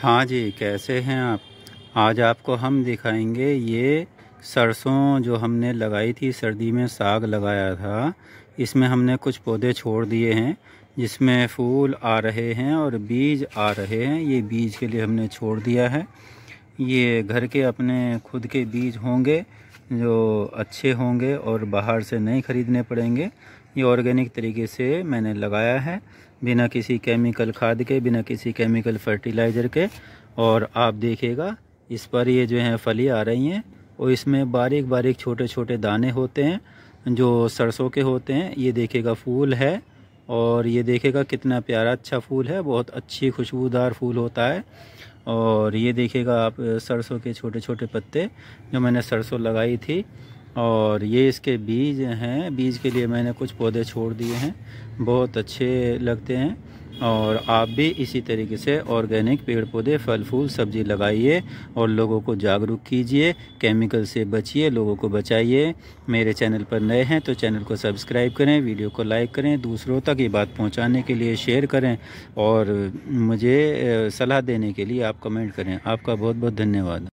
हाँ जी कैसे हैं आप आज आपको हम दिखाएंगे ये सरसों जो हमने लगाई थी सर्दी में साग लगाया था इसमें हमने कुछ पौधे छोड़ दिए हैं जिसमें फूल आ रहे हैं और बीज आ रहे हैं ये बीज के लिए हमने छोड़ दिया है ये घर के अपने खुद के बीज होंगे जो अच्छे होंगे और बाहर से नहीं ख़रीदने पड़ेंगे ये ऑर्गेनिक तरीके से मैंने लगाया है बिना किसी केमिकल खाद के बिना किसी केमिकल फर्टिलाइज़र के और आप देखिएगा इस पर ये जो है फली आ रही हैं और इसमें बारीक बारीक छोटे छोटे दाने होते हैं जो सरसों के होते हैं ये देखेगा फूल है और ये देखेगा कितना प्यारा अच्छा फूल है बहुत अच्छी खुशबूदार फूल होता है और ये देखेगा आप सरसों के छोटे छोटे पत्ते जो मैंने सरसों लगाई थी और ये इसके बीज हैं बीज के लिए मैंने कुछ पौधे छोड़ दिए हैं बहुत अच्छे लगते हैं और आप भी इसी तरीके से ऑर्गेनिक पेड़ पौधे फल फूल सब्जी लगाइए और लोगों को जागरूक कीजिए केमिकल से बचिए लोगों को बचाइए मेरे चैनल पर नए हैं तो चैनल को सब्सक्राइब करें वीडियो को लाइक करें दूसरों तक ये बात पहुंचाने के लिए शेयर करें और मुझे सलाह देने के लिए आप कमेंट करें आपका बहुत बहुत धन्यवाद